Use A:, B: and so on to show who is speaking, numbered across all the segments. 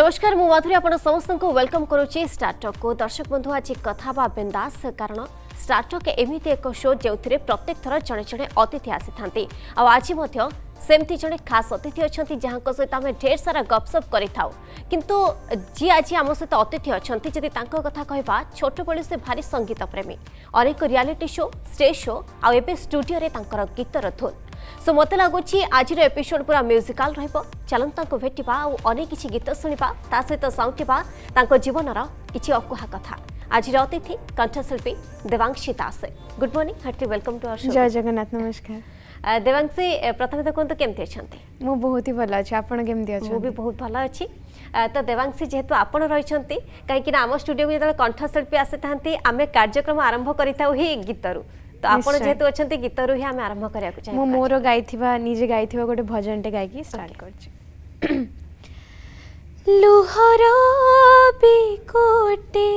A: নমস্কার মু মাধুরী আপনার সমস্ত ওয়েলকম করুছি স্টার্টক কু দর্শক বন্ধু আজ কথা বা বিন্দাস কারণ স্টার্টক এমিতি এক শো যে প্রত্যেক থর জনে জনে অতিথি আসি থাকে আজ সেমতি জনে খাস অতিথি অনেক যা সহ আমি ঢের সারা গপসপ করে থাও কিন্তু যি আজ আমার সহ অতিথি অনেক যদি তাঁর কথা কহবা ছোটবেলে সে ভারি সঙ্গীত প্রেমী অনেক রিয়ালিটি শো স্টেজ শো আবে স্টুডিওরে তাঁর গীতর ধুন ସୋ ମୋତେ ଲାଗୁଛି ଆଜିର ଏପିସୋଡ୍ ପୁରା ମ୍ୟୁଜିକାଲ୍ ରହିବ ଚାଲନ୍ତୁ ତାଙ୍କୁ ଭେଟିବା ଆଉ ଅନେକ କିଛି ଗୀତ ଶୁଣିବା ତା ସହିତ ସାଉଁଟିବା ତାଙ୍କ ଜୀବନର କିଛି ଅକୁହା କଥା ଆଜିର ଅତିଥି କଣ୍ଠଶିଳ୍ପୀ Debanshi Das good morning heartly welcome to our show ଜୟ
B: ଜଗନ୍ନାଥ ନମସ୍କାର
A: ଦେବାଂଶୀ ପ୍ରଥମେ ତ କୁହନ୍ତୁ କେମିତି ଅଛନ୍ତି ମୁଁ ବହୁତ ହି ଭଲ ଅଛି ଆପଣ କେମିତି ଅଛନ୍ତି ମୁଁ ବି ବହୁତ ଭଲ ଅଛି ତ ଦେବାଂଶୀ ଯେହେତୁ ଆପଣ ରହିଛନ୍ତି କାହିଁକିନା ଆମ ଷ୍ଟୁଡ଼ିଓକୁ ଯେତେବେଳେ କଣ୍ଠଶିଳ୍ପୀ ଆସିଥାନ୍ତି ଆମେ କାର୍ଯ୍ୟକ୍ରମ ଆରମ୍ଭ କରିଥାଉ ହିଁ ଗୀତରୁ তো আপন যেহেতু অনেক গীতরু হি আমি আরম্ভ করা চাই মু
B: মোর গাইথিবা নিজে গাইথিবা গোটে ভজনটে গাইকি স্টার্ট করছি লুহর
C: বিকোটে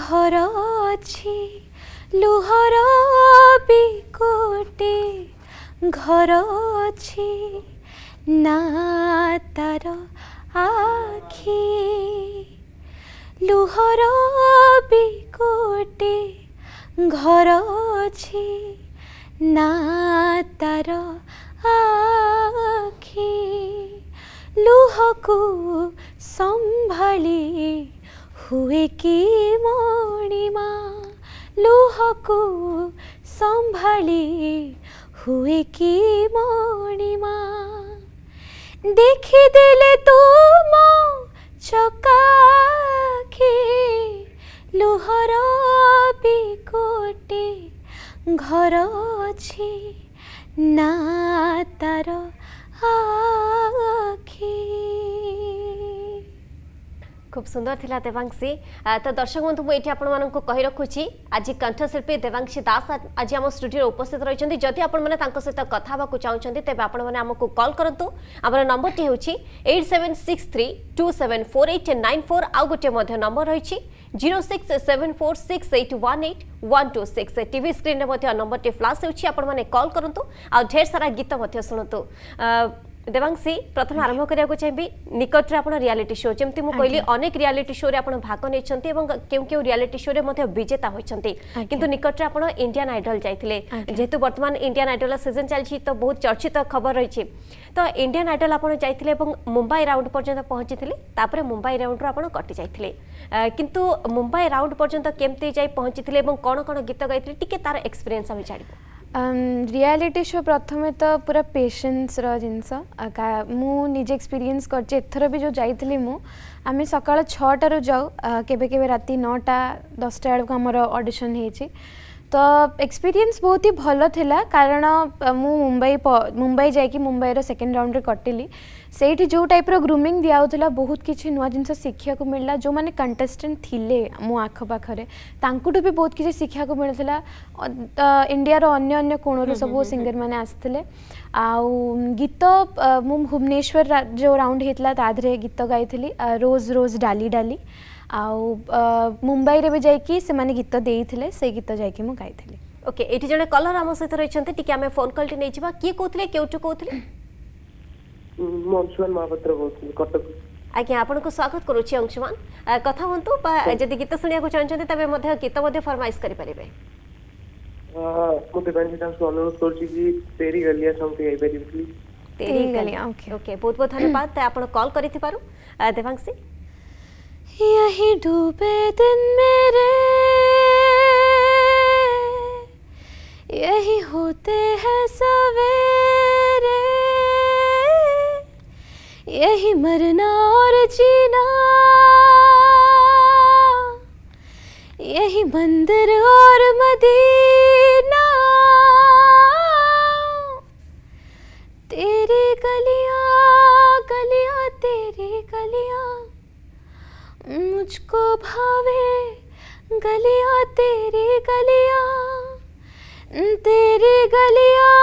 C: ঘর অছি লুহর বিকোটে ঘর অছি না তার আখি লুহর বিকোটে ଘର ଅଛି ନା ତାର ଆଖି ଲୁହକୁ ସମ୍ଭାଳି ହୁଏ କି ମଣିମା ଲୁହକୁ ସମ୍ଭାଳି ହୁଏ କି ମଣିମା ଦେଖିଦେଲେ ତୁ ମୋ ଚକାଖି ଲୁହର ବି ଗୋଟେ ଘର ଅଛି ନା
A: ତାର আখি খুব সুন্দর লা দেবাংশী তো দর্শক বন্ধু মু এটি আপনার কহি রাখুছি আজ কণ্ঠশিল্পী দেবাংশী দাস আজ আমার স্টুডিওর উপস্থিত রয়েছেন যদি আপনার তাঁর সহ কথা হওয়া চাহুমান তবে আপনার আমি কল করতু আমার নম্বরটি হচ্ছে eight seven six three two seven four eight nine four আউ গোটিয়ে নম্বর রয়েছে 06746818126 টিভি স্ক্রিনে মধ্যে নম্বরটি ফ্লাশ ହେଉଛି ଆପଣମାନେ କଲ୍ କରନ୍ତୁ ଆଉ ଢେର ସାରା ଗୀତ ମଧ୍ୟ ଶୁଣନ୍ତୁ দেবাংশী প্রথমে আরম্ভ করা চাইবি নিকটরে আপনার রিয়ালিটি শো যেমন মু কইলি অনেক রিয়ালিটি শো রে আপনার ভাগ নেছেন এবং কেউ কেউ রিয়ালিটি শো রে মধ্যে বিজেতা হয়েছেন কিন্তু নিকটরে আপনার ইন্ডিয়ান আইডল যাইলে যেহেতু বর্তমান ইন্ডিয়ান আইডল সিজন চলছে তো বহু চর্চিত খবর রয়েছে তো ইন্ডিয়ান আইডল আপনার যাইলে এবং মুম্বাই রাউন্ড পর্যন্ত পৌঁছিলে তাপরে মুম্বাই রাউন্ডর আপনার কটি যাইলে কিন্তু মুম্বাই রাউন্ড পর্যন্ত কেমতি যাই পৌঁছিলে এবং কোণ কোণ গীত গাইলে টিকে তার এক্সপিরিয়েন্স আমি জাঁয়া
B: ରିଆଲିଟି ଶୋ ପ୍ରଥମେ ତ ପୁରା ପେସେନ୍ସର ଜିନିଷ ମୁଁ ନିଜେ ଏକ୍ସପିରିଏନ୍ସ କରିଛି ଏଥର ବି ଯେଉଁ ଯାଇଥିଲି ମୁଁ ଆମେ ସକାଳ ଛଅଟାରୁ ଯାଉ କେବେ କେବେ ରାତି ନଅଟା ଦଶଟା ବେଳକୁ ଆମର ଅଡ଼ିସନ୍ ହେଇଛି ତ ଏକ୍ସପିରିଏନ୍ସ ବହୁତ ହି ଭଲ ଥିଲା କାରଣ ମୁଁ ମୁମ୍ବାଇ ମୁମ୍ବାଇ ଯାଇକି ମୁମ୍ବାଇର ସେକେଣ୍ଡ ରାଉଣ୍ଡରେ କଟିଲି ସେଇଠି ଯେଉଁ ଟାଇପ୍ର ଗ୍ରୁମିଂ ଦିଆହେଉଥିଲା ବହୁତ କିଛି ନୂଆ ଜିନିଷ ଶିଖିବାକୁ ମିଳିଲା ଯେଉଁମାନେ କଣ୍ଟେଷ୍ଟେଣ୍ଟ ଥିଲେ ମୋ ଆଖପାଖରେ ତାଙ୍କଠୁ ବି ବହୁତ କିଛି ଶିଖିବାକୁ ମିଳିଥିଲା ଇଣ୍ଡିଆର ଅନ୍ୟ ଅନ୍ୟ କୋଣରୁ ସବୁ ସିଙ୍ଗରମାନେ ଆସିଥିଲେ ଆଉ ଗୀତ ମୁଁ ଭୁବନେଶ୍ୱର ଯେଉଁ ରାଉଣ୍ଡ ହେଇଥିଲା ତା ଦେହରେ ଗୀତ ଗାଇଥିଲି ରୋଜ୍ ରୋଜ୍ ଡାଲି ଡାଲି ଆଉ ମୁମ୍ବାଇରେ ବି ଯାଇକି ସେମାନେ ଗୀତ ଦେଇଥିଲେ
A: ସେଇ ଗୀତ ଯାଇକି ମୁଁ ଗାଇଥିଲି ଓକେ ଏଠି ଜଣେ କଲର ଆମ ସହିତ ରହିଛନ୍ତି ଟିକେ ଆମେ ଫୋନ୍ କଲ୍ଟି ନେଇଯିବା କିଏ କହୁଥିଲେ କେଉଁଠୁ କହୁଥିଲେ ମଂଶୁମାନ ମହାପାତ୍ର କହୁଥିଲି କଟକରୁ ଆଜ୍ଞା ଆପଣଙ୍କୁ ସ୍ୱାଗତ କରୁଛି ଅଂଶୁମାନ କଥା ହୁଅନ୍ତୁ ବା ଯଦି ଗୀତ ଶୁଣିବାକୁ ଚାହୁଁଛନ୍ତି ତେବେ ମଧ୍ୟ ଗୀତ ମଧ୍ୟ ଫରମାଇଶ କରିପାରିବେ
C: ମୁଁ ଦୀପାଂଶୀ ଦାସଙ୍କୁ ଅନୁରୋଧ କରୁଛି କି ତେରି ଗଲିଆ ସଙ୍ଗ୍ ଗାଇପାରିବି
A: ତେରି ଗଲିଆ ଓକେ ଓକେ ବହୁତ ବହୁତ ଧନ୍ୟବାଦ ଆପଣ କଲ୍ କରିଥିବାରୁ ଦେବାଂଶୀ यही डूबे दिन मेरे
C: यही होते यही मरना और जीना यही बंदर और मदीना तेरी गलियां गलियां तेरी गलियां मुझको भावे गलियां तेरी गलियां तेरी गलियां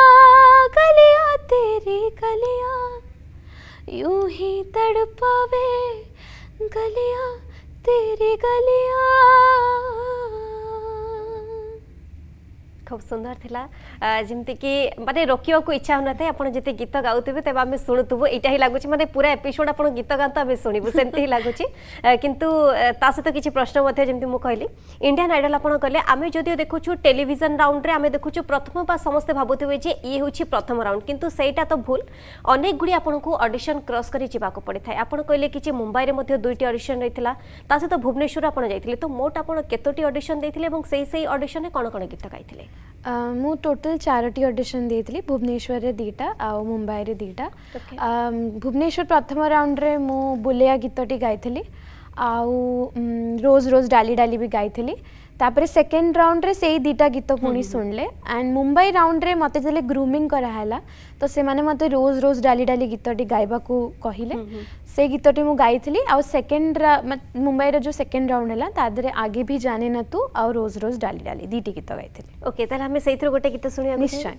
C: गलियां तेरी गलियां यूं ही तड़पावे
A: गलियां तेरी गलियां খুব সুন্দর লা যেমিকি মানে রোকিবাকু ইচ্ছা হয়ে আপনার যেতে গীত গাউবে তেমন আমি শুণুবু এইটা হি লাগুচি মানে পুরা এপিসোড আপনার গীত গান তো আমি শুণবু সেমতি হি লাগুচি কিন্তু তা সহ কিছু প্রশ্ন যেমন মু কহিলি ইন্ডিয়ান আইডল আপনার কলে আমি যদিও দেখুছু টেলিভিশন রাউন্ডে আমি দেখুছু প্রথম বা সমস্তে ভাবুথিবে যে ইয়ে হচ্ছে প্রথম রাউন্ড কিন্তু সেইটা তো ভুল অনেকগুড়ি আপনার অডিশন ক্রস করে যাওয়া পড়ে থাকে আপনার কহিলে কিছু মুম্বাইরে মধ্যে দুইটি অডিশন রয়েছে তা সহ ভুবনেশ্বর আপনার যাই তো মোট আপনার কতটি অডিশন দিয়ে এবং সেই সেই অডিশনে কোণ কোণ গীত গাইলে
B: ମୁଁ ଟୋଟାଲ୍ ଚାରୋଟି ଅଡ଼ିସନ୍ ଦେଇଥିଲି ଭୁବନେଶ୍ୱରରେ ଦୁଇଟା ଆଉ ମୁମ୍ବାଇରେ ଦୁଇଟା ଭୁବନେଶ୍ୱର ପ୍ରଥମ ରାଉଣ୍ଡରେ ମୁଁ ବୁଲେଆ ଗୀତଟି ଗାଇଥିଲି ଆଉ ରୋଜ୍ ରୋଜ୍ ଡାଲି ଡାଲି ବି ଗାଇଥିଲି ତାପରେ ସେକେଣ୍ଡ ରାଉଣ୍ଡରେ ସେଇ ଦୁଇଟା ଗୀତ ପୁଣି ଶୁଣିଲେ ଆଣ୍ଡ ମୁମ୍ବାଇ ରାଉଣ୍ଡରେ ମୋତେ ଯେତେବେଳେ ଗ୍ରୁମିଂ କରାହେଲା ତ ସେମାନେ ମୋତେ ରୋଜ୍ ରୋଜ୍ ଡାଲି ଡାଲି ଗୀତଟି ଗାଇବାକୁ କହିଲେ से गीतटी मुझे गाई आउ सेकेंड मुंबईर जो सेकेंड राउंड है तादे आगे भी जाने न तू आ रोज रोज डाली डाली दीटी गीत गाई
A: ओके आम से गोटे गीत शुणा निश्चय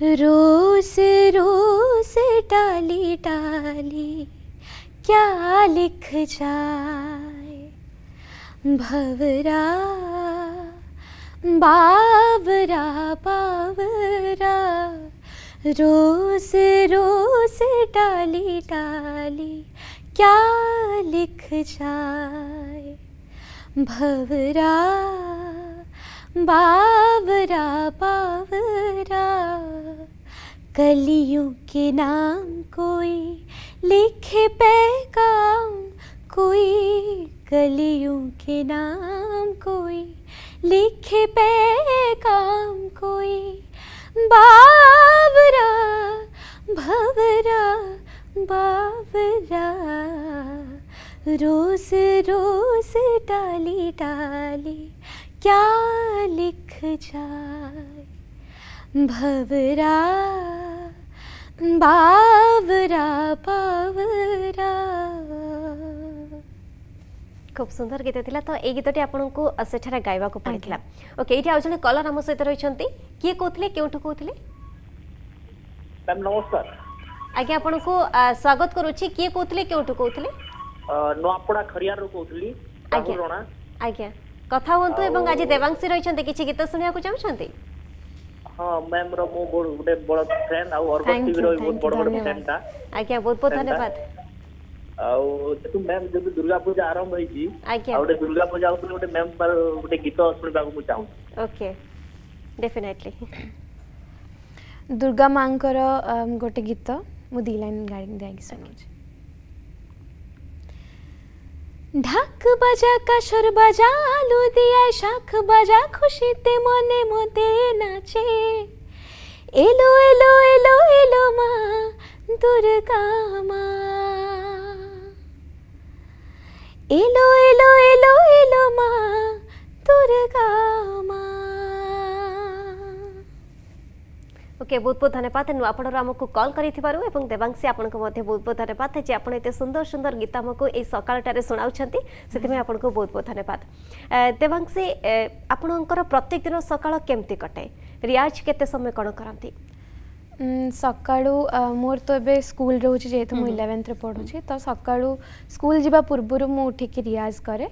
C: रोज रोज डाली डाली क्या लिख जाए भवरा बावरा बावरा रोज रोज डाली डाली क्या लिख जाए भवरा बावरा बावरा कलियों के नाम कोई लिखे पैगाम कोई गलियों के नाम कोई लिखे पैगाम कोई बावरा भवरा बावरा रोज रोज डाली डाली क्या लिख जाए भवरा बावरा बावरा
A: খুব সুন্দর গীত লা তো এই গীতটি আপনার সেঠারে গাইবা পড়ে ওকে এইটি আজ জন কলর আমার সহ রয়েছেন কি কৌলে কেউঠু কৌলে নমস্কার আজ্ঞা আপনার স্বাগত করুছি কি কৌলে কেউঠু কৌলে নয়াপড়া খরিয়ার কৌলি আজ্ঞা আজ্ঞা কথা হুঁতু এবং আজ দেবাংশী রয়েছেন কিছু গীত শুনে চাহুন ହଁ ମ୍ୟାମ୍ ର ମୁଁ ଆଜ୍ଞା ବହୁତ ବହୁତ ଧନ୍ୟବାଦ ଆଉ ଯେହେତୁ ମ୍ୟାମ୍ ଯେହେତୁ ଦୁର୍ଗା ପୂଜା ଆରମ୍ଭ ହେଇଛି ଆଉ ଗୋଟେ ଦୁର୍ଗା ପୂଜା ଉପରେ ଗୋଟେ ମ୍ୟାମ୍ ଗୋଟେ ଗୀତ ଶୁଣିବାକୁ ମୁଁ ଚାହୁଁଛି ଓକେ ଡେଫିନେଟଲି
B: ଦୁର୍ଗା ମାଙ୍କର ଗୋଟେ ଗୀତ ମୁଁ ଦୁଇ ଲାଇନ୍ ଗାଡ଼ି ଯାଇକି ଶୁଣୁଛି
C: ঢাক বাজা কাসর বাজা আলু দিয়ায় শাখ বাজা খুশিতে মনে মতে নাচে এলো এলো এলো এলো মা দুর্গা মা এলো এলো এলো এলো মা
A: দুর্গা ওকে বহুত বহুত ধন্যবাদ নূ আপনার আমাকে কল করে এবং দেবাংশী আপনার মধ্যে বহুত বহুত ধন্যবাদ যে আপনার এত সুন্দর সুন্দর গীত আমাকে এই সকালটার শুণাউছেন সেপাই আপনার বহুত বহুত ধন্যবাদ দেবাংশী আপনার প্রত্যেক দিন সকাল কেমতি কটে রিয়াজ কেতে সময় কম করতে
B: ସକାଳୁ ମୋର ତ ଏବେ ସ୍କୁଲ ରହୁଛି ଯେହେତୁ ମୁଁ ଇଲେଭେନ୍ଥରେ ପଢ଼ୁଛି ତ ସକାଳୁ ସ୍କୁଲ ଯିବା ପୂର୍ବରୁ ମୁଁ ଉଠିକି ରିଆଜ କରେ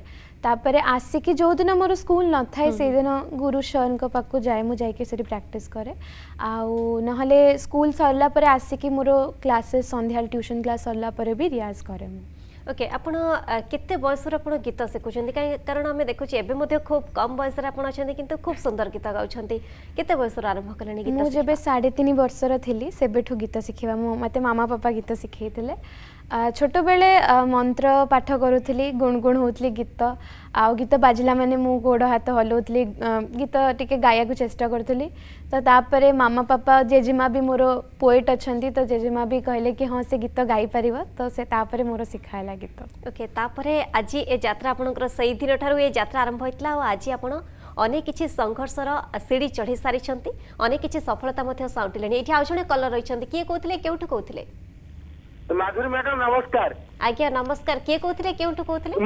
B: ତାପରେ ଆସିକି ଯେଉଁଦିନ ମୋର ସ୍କୁଲ ନଥାଏ ସେଇଦିନ ଗୁରୁ ସରଙ୍କ ପାଖକୁ ଯାଏ ମୁଁ ଯାଇକି ସେଠି ପ୍ରାକ୍ଟିସ୍ କରେ ଆଉ ନହେଲେ ସ୍କୁଲ ସରିଲା ପରେ ଆସିକି ମୋର କ୍ଲାସେସ୍ ସନ୍ଧ୍ୟାବେଳେ ଟ୍ୟୁସନ୍ କ୍ଲାସ୍ ସରିଲା ପରେ ବି ରିଆଜ କରେ ମୁଁ
A: ओके आपण केते बयसर आपण गीत शिखुଛନ୍ତି କାହିଁ କାରଣ ଆମେ ଦେଖୁଛି ଏବେ ମଧ୍ୟ ଖୁବ କମ ବୟସରେ ଆପଣ ଅଛନ୍ତି କିନ୍ତୁ ଖୁବ ସୁନ୍ଦର ଗୀତ ଗାଉଛନ୍ତି କେତେ ବୟସରୁ ଆରମ୍ଭ କଲେଣି ଗୀତ ମୁଁ ଯେବେ
B: ସାଢ଼େ ତିନି ବର୍ଷର ଥିଲି ସେବେଠୁ ଗୀତ ଶିଖିବା ମୁଁ ମୋତେ ମାମା ପାପା ଗୀତ ଶିଖେଇଥିଲେ ଛୋଟବେଳେ ମନ୍ତ୍ର ପାଠ କରୁଥିଲି ଗୁଣୁଗୁଣ ହେଉଥିଲି ଗୀତ ଆଉ ଗୀତ ବାଜିଲା ମାନେ ମୁଁ ଗୋଡ଼ ହାତ ହଲାଉଥିଲି ଗୀତ ଟିକେ ଗାଇବାକୁ ଚେଷ୍ଟା କରୁଥିଲି ତ ତାପରେ ମାମା ପାପା ଜେଜେମା ବି ମୋର ପୋଏଟ ଅଛନ୍ତି ତ ଜେଜେମା ବି କହିଲେ କି ହଁ ସେ ଗୀତ ଗାଇପାରିବ ତ ସେ
A: ତାପରେ ମୋର ଶିଖା ହେଲା ଗୀତ ଓକେ ତାପରେ ଆଜି ଏ ଯାତ୍ରା ଆପଣଙ୍କର ସେଇଦିନ ଠାରୁ ଏ ଯାତ୍ରା ଆରମ୍ଭ ହୋଇଥିଲା ଆଉ ଆଜି ଆପଣ ଅନେକ କିଛି ସଂଘର୍ଷର ସିଡ଼ି ଚଢ଼ି ସାରିଛନ୍ତି ଅନେକ କିଛି ସଫଳତା ମଧ୍ୟ ସାଉଟିଲେଣି ଏଠି ଆଉ ଜଣେ କଲର୍ ରହିଛନ୍ତି କିଏ କହୁଥିଲେ କେଉଁଠୁ କହୁଥିଲେ মাধুরী ম্যাডাম নমস্কার আজ্ঞা নমস্কার কে কৌলে কেউঠু কৌলে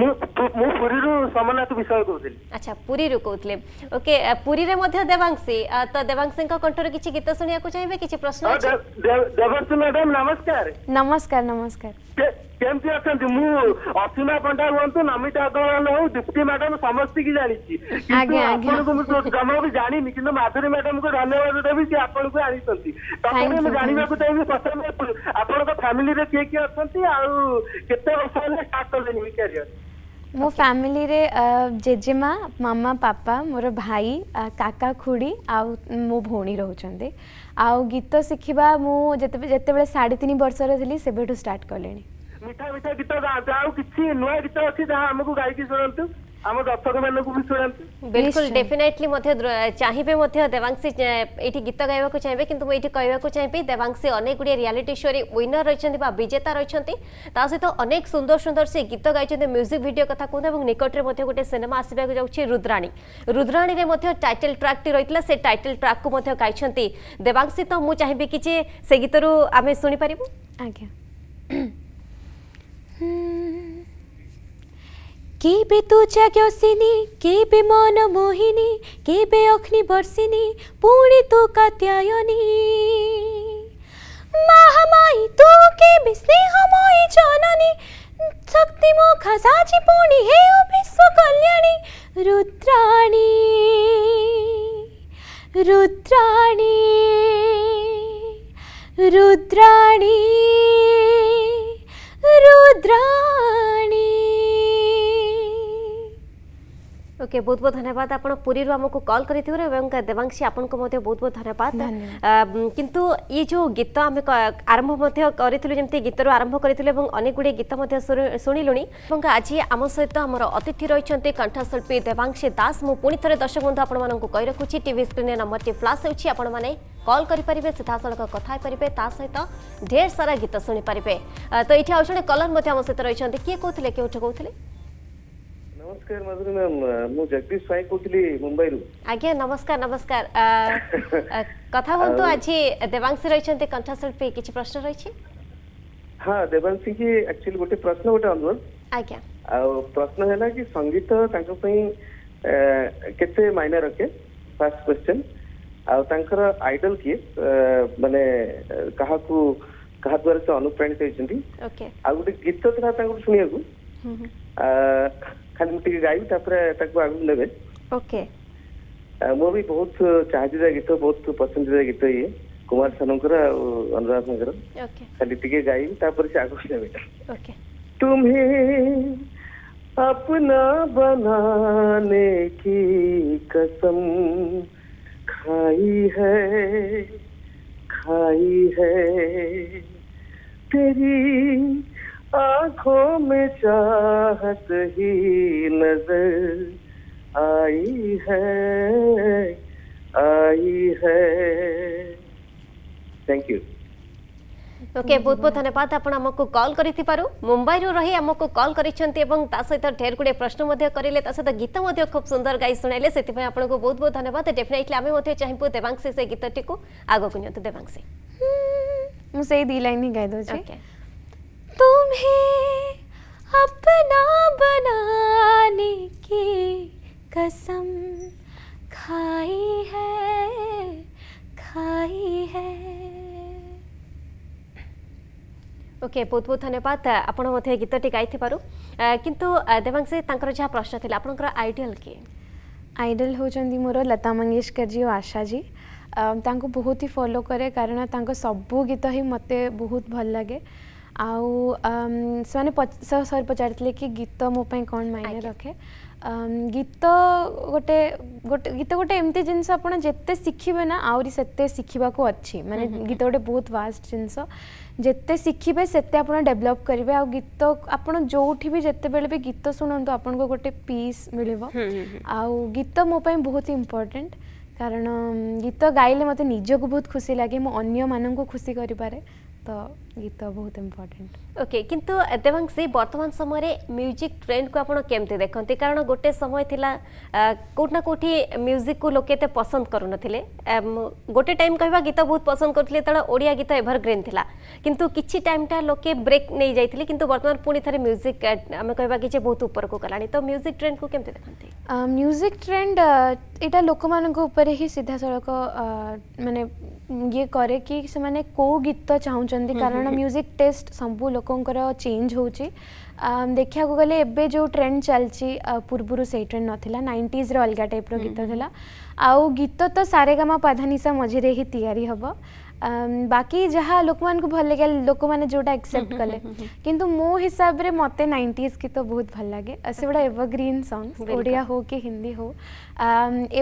A: মু পুরীর সমনাথ বিষয় কৌলি আচ্ছা পুরীর কৌলে ওকে পুরীরে মধ্যে দেবাংশী তো দেবাংশীঙ্ক কণ্ঠর কিছু গীত শুনিବାକୁ চাইবে কিছু প্রশ্ন দেবাংশী ম্যাডাম নমস্কার নমস্কার নমস্কার କେମିତି ଅଛନ୍ତି ମୁଁ ଅସୀମା ପଣ୍ଡା ହୁଅନ୍ତୁ ନମିତା ଅଗ୍ରୱାଲ ହଉ ଦୀପ୍ତି ମ୍ୟାଡମ ସମସ୍ତଙ୍କୁ ଜାଣିଛି ଆପଣଙ୍କୁ ମୁଁ ଜମା ବି ଜାଣିନି କିନ୍ତୁ ମାଧୁରୀ ମ୍ୟାଡମଙ୍କୁ ଧନ୍ୟବାଦ ଦେବି ସେ ଆପଣଙ୍କୁ ଆଣିଛନ୍ତି ତାପରେ ମୁଁ ଜାଣିବାକୁ ଚାହିଁବି ପ୍ରଥମେ ଆପଣଙ୍କ ଫ୍ୟାମିଲିରେ କିଏ କିଏ ଅଛନ୍ତି ଆଉ କେତେ ବର୍ଷ ହେଲେ ଷ୍ଟାର୍ଟ କଲେଣି କ୍ୟାରିୟର
B: ମୋ ଫ୍ୟାମିଲିରେ ଜେଜେମା ମାମା ପାପା ମୋର ଭାଇ କାକା ଖୁଡ଼ି ଆଉ ମୋ ଭଉଣୀ ରହୁଛନ୍ତି ଆଉ ଗୀତ ଶିଖିବା ମୁଁ ଯେତେବେଳେ ଯେତେବେଳେ ସାଢ଼େ ତିନି ବର୍ଷର ଥିଲି ସେବେଠୁ ଷ୍ଟାର୍ଟ କଲିଣି
A: ମିଠା ମିଠା ଗୀତ ଗାଆନ୍ତୁ ଆଉ କିଛି ନୂଆ ଗୀତ ଅଛି ଯାହା ଆମକୁ ଗାଇକି ଶୁଣନ୍ତୁ ଆମ ଦର୍ଶକ ମାନଙ୍କୁ ବି ଶୁଣାନ୍ତୁ ବିଲକୁଲ ଡେଫିନେଟଲି ମଧ୍ୟ ଚାହିଁବେ ମଧ୍ୟ ଦେବାଂଶୀ ଏଇଠି ଗୀତ ଗାଇବାକୁ ଚାହିଁବେ କିନ୍ତୁ ମୁଁ ଏଇଠି କହିବାକୁ ଚାହିଁବି ଦେବାଂଶୀ ଅନେକ ଗୁଡ଼ିଏ ରିଆଲିଟି ସୋରେ ୱିନର ରହିଛନ୍ତି ବା ବିଜେତା ରହିଛନ୍ତି ତା ସହିତ ଅନେକ ସୁନ୍ଦର ସୁନ୍ଦର ସେ ଗୀତ ଗାଇଛନ୍ତି ମ୍ୟୁଜିକ୍ ଭିଡ଼ିଓ କଥା କୁହନ୍ତୁ ଏବଂ ନିକଟରେ ମଧ୍ୟ ଗୋଟେ ସିନେମା ଆସିବାକୁ ଯାଉଛି ରୁଦ୍ରାଣୀ ରୁଦ୍ରାଣୀରେ ମଧ୍ୟ ଟାଇଟେଲ୍ ଟ୍ରାକ୍ଟି ରହିଥିଲା ସେ ଟାଇଟେଲ୍ ଟ୍ରାକ୍କୁ ମଧ୍ୟ ଗାଇଛନ୍ତି ଦେବାଂଶୀ ତ ମୁଁ ଚାହିଁବି କି ଯେ ସେ ଗୀତରୁ ଆମେ ଶୁଣିପାରିବୁ ଆଜ୍ଞା
C: केबे तो जाग्यो केबे मन मोहिनी केबे अखनि बरसिनी पूणि तो कात्यायनी महामाई तू के स्नेह मोई जननी शक्ति मो खसाजी पूणि हे ओ विश्व कल्याणी रुद्राणी रुद्राणी रुद्राणी
A: रुद्राणी ওকে বহুত বহুত ধন্যবাদ আপনার পুরীর আমাকে কল করে এবং দেবাংশী আপনার মধ্যে বহুত বহুত ধন্যবাদ কিন্তু এই যে গীত আমি আরম্ভ মধ্যে করেছিলু যেমন গীতর আরম্ভ করেছিলু এবং অনেকগুড়ি গীত মধ্যে শুনিলুনি এবং আজ আমার সহিত আমার অতিথি রয়েছেন কণ্ঠশিল্পী দেবাংশী দাস মু পুনি থরে দর্শক বন্ধু আপনার কই রাখুছি টিভি স্ক্রিনে নম্বরটি ফ্লাশ হচ্ছে আপনার কল করে সিধাসলখ কথা হয়ে তা সহিত ঢের সারা গীত শুনে তো এটি আউ জন কলর মধ্যে আমার সহ রয়েছেন কি কৌলে কেউঠু কৌলে ନମସ୍କାର ମାଧୁରୀ ମ୍ୟାମ୍ ମୁଁ ଜଗଦୀଶ ସ୍ୱାଇଁ କହୁଥିଲି ମୁମ୍ବାଇରୁ ଆଜ୍ଞା ନମସ୍କାର ନମସ୍କାର କଥା ହୁଅନ୍ତୁ ଆଜି ଦେବାଂଶୀ ରହିଛନ୍ତି କଣ୍ଠଶିଳ୍ପୀ କିଛି ପ୍ରଶ୍ନ ରହିଛି ହଁ ଦେବାଂଶୀ କି ଆକ୍ଚୁଆଲି ଗୋଟେ ପ୍ରଶ୍ନ ଗୋଟେ ଅନୁରୋଧ ଆଜ୍ଞା ଆଉ ପ୍ରଶ୍ନ ହେଲା କି ସଙ୍ଗୀତ ତାଙ୍କ ପାଇଁ କେତେ ମାଇନା ରଖେ ଫାର୍ଷ୍ଟ କ୍ୱେଶ୍ଚନ୍ ଆଉ ତାଙ୍କର ଆଇଡଲ କିଏ ମାନେ କାହାକୁ କାହା ଦ୍ୱାରା ସେ ଅନୁପ୍ରାଣିତ ହେଇଛନ୍ତି ଆଉ ଗୋଟେ ଗୀତ ଥିଲା ତାଙ୍କଠୁ ଶୁଣିବାକୁ ଖାଲି ମୁଁ ଟିକେ ଗାଇବି ତାପରେ ତାକୁ ଆଗକୁ ନେବେ ଓକେ ମୋ ବି ବହୁତ ଚାହିଦା ଗୀତ ବହୁତ ପସନ୍ଦିଦା ଗୀତ ଇଏ କୁମାର ସାନଙ୍କର ଆଉ ଅନୁରାଧାଙ୍କର ଖାଲି ଟିକେ ଗାଇବି ତାପରେ ସେ ଆଗକୁ ନେବେ
C: ତୁମେ अपना बनाने की कसम खाई है खाई है तेरी आंखों में चाहत ही नजर आई है आई है
A: थैंक यू ओके बहुत बहुत धन्यवाद आपण आमको कॉल मुंबई रु रही आमको कॉल करीत ढेर गुड़े प्रश्न करेंगे सहित गीत खूब सुंदर गाई शुणाइले से आपको बहुत बहुत धन्यवाद डेफिनेटली आम चाहबू देवांशी से गीत टी आग निवांशी
B: मुझे दी लाइन ही गाई दूसरी
C: तुम्हें अपना बनाने की
A: कसम खाई है खाई है ओके बहुत बहुत धन्यवाद आपण मध्य गीतटी गाईथिबारु किंतु देवांशी तांकर जहाँ प्रश्न थी आप आइडियल किए
B: आइडल हूँ मोर लता मंगेशकर जी और आशा जी बहुत ही फॉलो करे कारण तांको सब गीत ही मते बहुत भल लगे ଆଉ ସେମାନେ ସରି ପଚାରିଥିଲେ କି ଗୀତ ମୋ ପାଇଁ କ'ଣ ମାଇନେ ରଖେ ଗୀତ ଗୋଟେ ଗୋଟେ ଗୀତ ଗୋଟେ ଏମିତି ଜିନିଷ ଆପଣ ଯେତେ ଶିଖିବେ ନା ଆହୁରି ସେତେ ଶିଖିବାକୁ ଅଛି ମାନେ ଗୀତ ଗୋଟେ ବହୁତ ଭାଷ୍ଟ ଜିନିଷ ଯେତେ ଶିଖିବେ ସେତେ ଆପଣ ଡେଭଲପ୍ କରିବେ ଆଉ ଗୀତ ଆପଣ ଯେଉଁଠି ବି ଯେତେବେଳେ ବି ଗୀତ ଶୁଣନ୍ତୁ ଆପଣଙ୍କୁ ଗୋଟେ ପିସ୍ ମିଳିବ ଆଉ ଗୀତ ମୋ ପାଇଁ ବହୁତ ଇମ୍ପୋର୍ଟାଣ୍ଟ କାରଣ ଗୀତ ଗାଇଲେ ମୋତେ ନିଜକୁ ବହୁତ ଖୁସି ଲାଗେ ମୁଁ ଅନ୍ୟମାନଙ୍କୁ ଖୁସି କରିପାରେ ତ गीत बहुत इम्पोर्टेंट
A: ओके okay, किंतु देवांशी वर्तमान समय रे म्यूजिक ट्रेंड को आपण केमते देखंती कारण गोटे समय थिला कोटना कोठी म्यूजिक को लोके ते पसंद करनथिले गोटे टाइम कहबा गीत बहुत पसंद करथिले त ओडिया गीत एवरग्रीन थिला किंतु किछि टाइम टा लोके ब्रेक नै जाइथिले किंतु वर्तमान पुनी थरे म्यूजिक आमे कहबा कि जे बहुत ऊपर को कलाणी त म्यूजिक ट्रेंड को केमते
B: देखंती म्यूजिक ट्रेंड एटा लोकमान को ऊपर ही सीधा सडक माने ये करे कि से माने को गीत चाहौ चंदी कारण कारण म्यूजिक टेस्ट सब लोकर चेंज हो देखा गले जो ट्रेंड चलती पूर्वर से ट्रेड ना नाइंटीज्र अलग टाइप रीत थी आउ गीत तो सारे गा पाधानिशा मझे ही या बाकी जहाँ लोक मान भल लगे लोक मैंने जो एक्सेप्ट कले कि मो हिसाब से मत नाइंटीज की बहुत भल लगे से गुड़ा एवरग्रीन सॉन्ग ओडिया हो कि हिंदी हो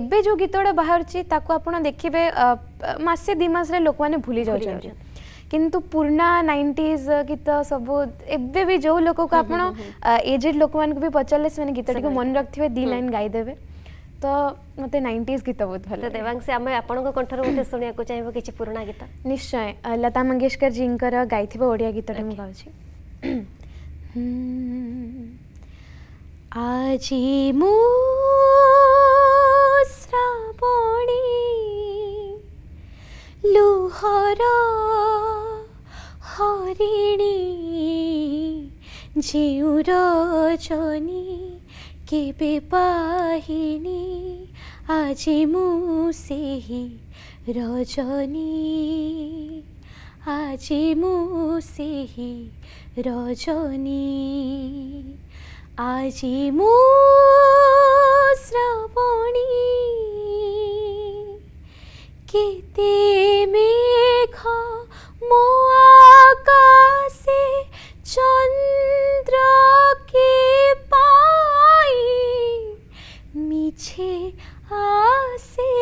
B: एबे जो गीत गुड़ा बाहर आप देखिए मसे दिमास लोक मैंने भूली जा କିନ୍ତୁ ପୁରୁଣା ନାଇଣ୍ଟିଜ୍ ଗୀତ ସବୁ ଏବେ ବି ଯେଉଁ ଲୋକକୁ ଆପଣ ଏଜେଡ୍ ଲୋକମାନଙ୍କୁ ବି ପଚାରିଲେ ସେମାନେ ଗୀତଟିକୁ ମନେ ରଖିଥିବେ ଦୁଇ ଲାଇନ୍ ଗାଇଦେବେ
A: ତ ମୋତେ ନାଇଣ୍ଟିଜ୍ ଗୀତ ବହୁତ ଭଲ ଦେବାଂଶୀ ଆମେ ଆପଣଙ୍କ କଣ୍ଠରୁ ମୋତେ ଶୁଣିବାକୁ ଚାହିଁବୁ କିଛି ପୁରୁଣା ଗୀତ
B: ନିଶ୍ଚୟ ଲତା ମଙ୍ଗେଶକର ଜୀଙ୍କର ଗାଇଥିବା ଓଡ଼ିଆ ଗୀତଟା ମୁଁ ଗାଉଛି
C: ଆଜି ମୁଁ ଶ୍ରାବଣୀ লুহর হরিণী যেউ রজনী কেবে পাহিনী আজি মু সেহি রজনী আজি মু সেহি রজনী আজি মু শ্রাবণী গীতে মেঘ মোয়াকাশে চন্দ্রকে পাই মিছে আসে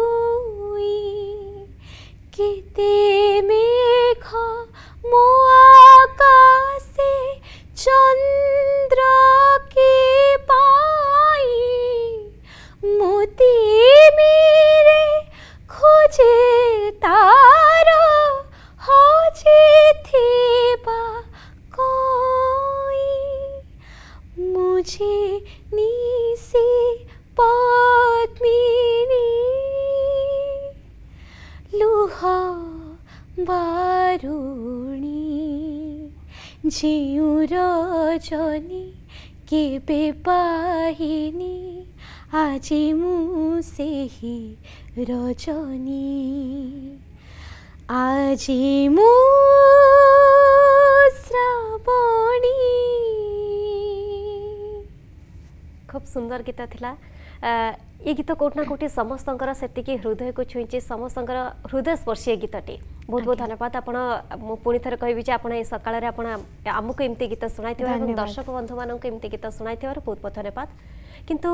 C: উই গীতে মেঘ মোয়াকাশে চন্দ্রকে পাই ହେ ରଜନୀ ଆଜି ମୁଁ
A: ଖୁବ ସୁନ୍ଦର ଗୀତ ଥିଲା ଏ ଗୀତ କେଉଁଠି ନା କେଉଁଠି ସମସ୍ତଙ୍କର ସେତିକି ହୃଦୟକୁ ଛୁଇଁଛି ସମସ୍ତଙ୍କର ହୃଦୟ ସ୍ପର୍ଶୀ ଏ ଗୀତଟି ବହୁତ ବହୁତ ଧନ୍ୟବାଦ ଆପଣ ମୁଁ ପୁଣି ଥରେ କହିବି ଯେ ଆପଣ ଏଇ ସକାଳରେ ଆପଣ ଆମକୁ ଏମିତି ଗୀତ ଶୁଣାଇଥିବାରୁ ଏବଂ ଦର୍ଶକ ବନ୍ଧୁମାନଙ୍କୁ ଏମିତି ଗୀତ ଶୁଣାଇଥିବାରୁ ବହୁତ ବହୁତ ଧନ୍ୟବାଦ କିନ୍ତୁ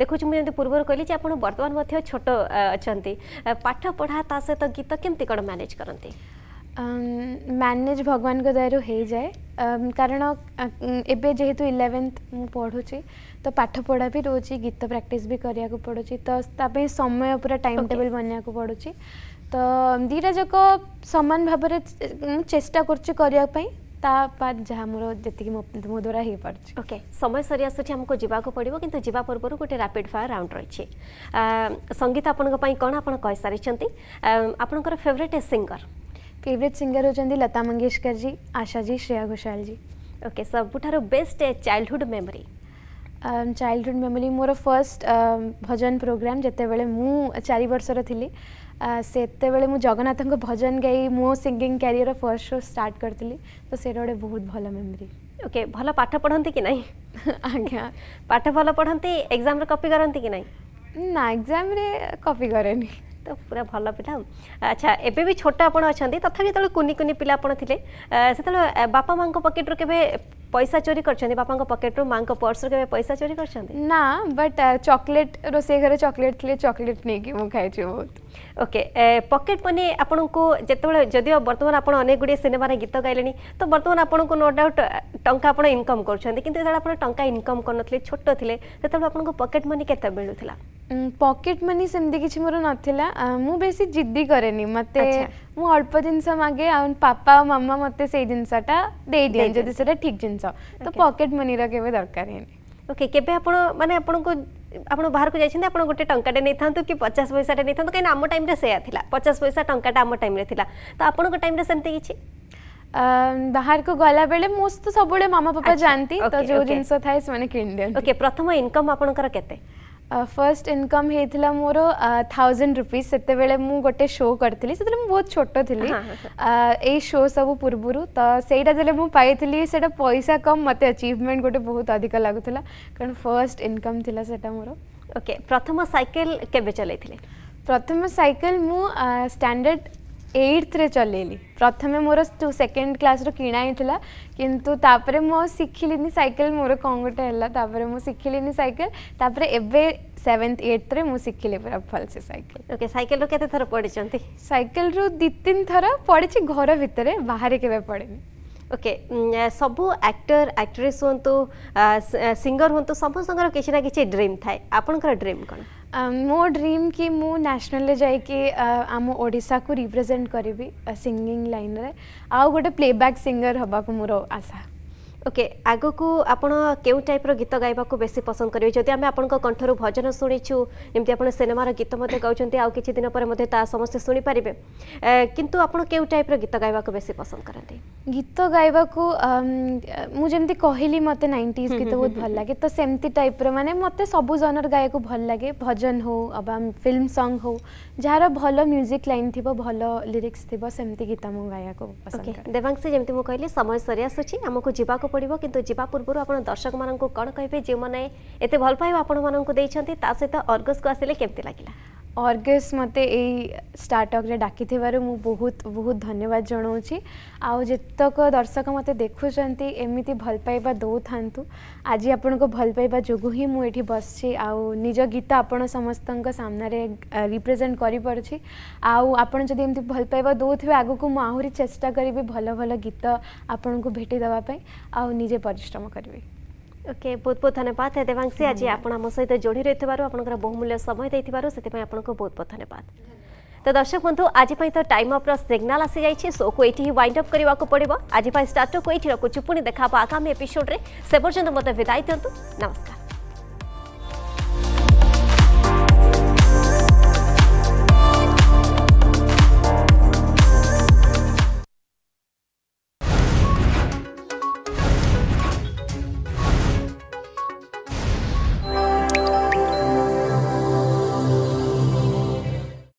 A: ଦେଖୁଛୁ ମୁଁ ଯେମିତି ପୂର୍ବରୁ କହିଲି ଯେ ଆପଣ ବର୍ତ୍ତମାନ ମଧ୍ୟ ଛୋଟ ଅଛନ୍ତି ପାଠ ପଢ଼ା ତା ସହିତ ଗୀତ କେମିତି କ'ଣ ମ୍ୟାନେଜ୍ କରନ୍ତି
B: ମ୍ୟାନେଜ୍ ଭଗବାନଙ୍କ ଦୟାରୁ ହେଇଯାଏ କାରଣ ଏବେ ଯେହେତୁ ଇଲେଭେନ୍ଥ ମୁଁ ପଢ଼ୁଛି ତ ପାଠ ପଢ଼ା ବି ରହୁଛି ଗୀତ ପ୍ରାକ୍ଟିସ୍ ବି କରିବାକୁ ପଡ଼ୁଛି ତ ତା ପାଇଁ ସମୟ ପୁରା ଟାଇମ୍ ଟେବୁଲ୍ ବନେଇବାକୁ ପଡ଼ୁଛି তো দুইটা যাক সমান ভাবে চেষ্টা করছি করা তা বাদ যা মোর
A: যেত মো দ্বারা হয়ে পারছি ওকে সময় সরি আসুচি আমি যা পড়ব কিন্তু যা পূর্ব গোটে রাপিড ফায়ার রাউন্ড রয়েছে সঙ্গীত আপনার কম আপনার কইসারি আপনার ফেভরেট সিঙ্গর
B: ফেভরেট সিঙ্গর হচ্ছেন লতা মঙ্গেশকর জি আশা জি শ্রেয়া ঘোষাল জি
A: ওকে সবুঠার best childhood memory
B: childhood memory মোর ফার্স্ট ভজন প্রোগ্রাম যেতবে মু চারি বর্ষর থিলি ସେତେବେଳେ ମୁଁ ଜଗନ୍ନାଥଙ୍କ ଭଜନ ଗାଇ ମୋ singing career first show start କରିଥିଲି ତ ସେଇଟା ଗୋଟେ ବହୁତ ଭଲ ମେମୋରୀ
A: ଓକେ ଭଲ ପାଠ ପଢ଼ନ୍ତି କି ନାହିଁ ଆଜ୍ଞା ପାଠ ଭଲ ପଢ଼ନ୍ତି ଏକ୍ଜାମ୍ରେ କପି କରନ୍ତି କି ନାହିଁ ନା ଏକ୍ଜାମ୍ରେ କପି କରେନି ତ ପୁରା ଭଲ ପିଲା ଆଚ୍ଛା ଏବେ ବି ଛୋଟ ଆପଣ ଅଛନ୍ତି ତଥାପି ଯେତେବେଳେ କୁନି କୁନି ପିଲା ଆପଣ ଥିଲେ ସେତେବେଳେ ବାପା ମାଆଙ୍କ ପକେଟରୁ କେବେ পয়সা চোরি করছেন বাপাঙ্ক পকেটরু মাঙ্ক পর্সরু কেবে পয়সা চোরি করছেন না বট চকলেট রোষেই ঘরে চকলেট থিলে চকলেট নেকি মু খাইছি বহুত ওকে পকেট মনি আপনার যেতবে যদিও বর্তমান আপনার অনেক গুড়িয়ে সিনেমার গীত গাইলে তো বর্তমান আপনার নো ডাউট টঙ্কা আপনার ইনকম করছেন কিন্তু যেত আপনার টঙ্কা ইনকম করনলে ছোট লে সেতবে আপনার পকেট মনি কেতে মিলুলা
B: পকেট মনি সেমতি কিছু মোর নথিলা মু বেশি জিদ্দি করেনি মতে ମୁଁ ଅଳ୍ପ ଜିନିଷ ମାଗେ ଆଉ ପାପା ଆଉ ମାମା ମୋତେ ସେଇ ଜିନିଷଟା ଦେଇଦିଅନ୍ତି ଯଦି ସେଇଟା
A: ଠିକ୍ ଜିନିଷ ତ ପକେଟ୍ ମନିର କେବେ ଦରକାର ହେଇନି ଓକେ କେବେ ଆପଣ ମାନେ ଆପଣଙ୍କୁ ଆପଣ ବାହାରକୁ ଯାଇଛନ୍ତି ଆପଣ ଗୋଟେ ଟଙ୍କାଟେ ନେଇଥାନ୍ତୁ କି ପଚାଶ ପଇସାଟେ ନେଇଥାନ୍ତୁ କାହିଁକିନା ଆମ ଟାଇମ୍ରେ ସେୟା ଥିଲା ପଚାଶ ପଇସା ଟଙ୍କାଟା ଆମ ଟାଇମ୍ରେ ଥିଲା ତ ଆପଣଙ୍କ ଟାଇମ୍ରେ ସେମିତି କିଛି ବାହାରକୁ ଗଲାବେଳେ ମୁଁ ତ ସବୁବେଳେ ମାମା ପାପା ଯାଆନ୍ତି ତ ଯେଉଁ ଜିନିଷ ଥାଏ ସେମାନେ କିଣି ଦିଅନ୍ତି ଓକେ ପ୍ରଥମ ଇନକମ୍ ଆପଣଙ୍କର କେତେ
B: फर्स्ट इनकम होता मोर थाउजेंड रुपीज से मुझे गोटे शो करी से बहुत छोट थी ये शो सब पूर्व तो सहीटा जब मुझे से पैसा कम मत अचिवमेंट गोटे बहुत अधिक लगुला कारण फर्स्ट इनकम थी से
A: प्रथम सैकेल के
B: प्रथम सैकेल मु स्टैंडर्ड ଏଇଟ୍ଥରେ ଚଲେଇଲି ପ୍ରଥମେ ମୋର ଯେଉଁ ସେକେଣ୍ଡ କ୍ଲାସ୍ରୁ କିଣା ହେଇଥିଲା କିନ୍ତୁ ତାପରେ ମୁଁ ଶିଖିଲିନି ସାଇକେଲ ମୋର କ'ଣ ଗୋଟେ ହେଲା ତାପରେ ମୁଁ ଶିଖିଲିନି ସାଇକେଲ ତାପରେ ଏବେ ସେଭେନ୍ଥ ଏଇଟ୍ଥରେ ମୁଁ ଶିଖିଲି ପୁରା ଭଲସେ ସାଇକେଲ
A: ଓକେ ସାଇକେଲରୁ କେତେ ଥର ପଡ଼ିଛନ୍ତି ସାଇକେଲରୁ ଦୁଇ ତିନି ଥର ପଡ଼ିଛି ଘର ଭିତରେ ବାହାରେ କେବେ ପଡ଼ିନି ओके सब एक्टर एक्ट्रेस हूँ सिंगर हूँ समस्त किसी ना कि ड्रीम थाए आपणकर ड्रीम कौन
B: मो ड्रीम कि मुशनाल नेशनल जाई आम को
A: रिप्रेजेंट करी सिंगिंग लाइन रे आउ गोटे प्लेबैक सिंगर हाँ को मोर आशा ओके आगको आपण केउ टाइप रीत गीत गाइबाकू बेसी पसंद करिवे जदि आमे आपनक कंठरो भजन सुनिछु जेमति आपण सिनेमा गीत गाँव गाउचंती आ दिन पर समस्त सुनि परिबे किंतु टाइप रीत गीत गाइबाकू बेसी पसंद करते
B: गीत गाइबाकू मु जेमति कहली मत 90s गीत हम्म, बहुत हम्म, भल हम्म। लगे तो सेमती टाइप रो मत मते सबु जॉनर भल लगे भजन हो अब फिल्म संग हो जार भल म्यूजिक लाइन थी भल
A: लिरिक्स थिबो सेमति गीत मुझे गायकू पसंद देवांशी जेमति कहली समय सरी आसुछि हमकू जीवाकू पड़ो कि पूर्व आप दर्शक मानक कौन कहे जो मैंने एत भल पाइबा आपंट ता सहित अर्गस को आसिले केमती लगे
B: अर्गस मत यार्टअप डाकी मु बहुत बहुत धन्यवाद जनाऊँगी आउ दर्शक मत देखुंट एमती भल पाइबा आज आपण को भल जो ही मुझे बसची निज गीत आपण समस्त सामना रिप्रेजेंट करपरुची आउ आपण जब पाइबा दौथे आगक मुझे आहरी चेस्टा करी भल भल गीत आपण को भेटी
A: ଆଉ ନିଜେ ପରିଶ୍ରମ କରିବି ଓକେ ବହୁତ ବହୁତ ଧନ୍ୟବାଦ ଦେବାଂଶୀ ଆଜି ଆପଣ ଆମ ସହିତ ଯୋଡ଼ି ରହିଥିବାରୁ ଆପଣଙ୍କର ବହୁମୂଲ୍ୟ ସମୟ ଦେଇଥିବାରୁ ସେଥିପାଇଁ ଆପଣଙ୍କୁ ବହୁତ ବହୁତ ଧନ୍ୟବାଦ তো দর্শক বন্ধু আজ তো টাইম অফ্র সিগনাল আসি যাই শোকু এইটি হি ওয়াইন্ড অপ করা পড়ব আজ স্টার্টঅপ এইটি রকুচু পুঁ দেখা আগামী এপিসোডে সে পর্যন্ত মতো বিদায় দিও নমস্কার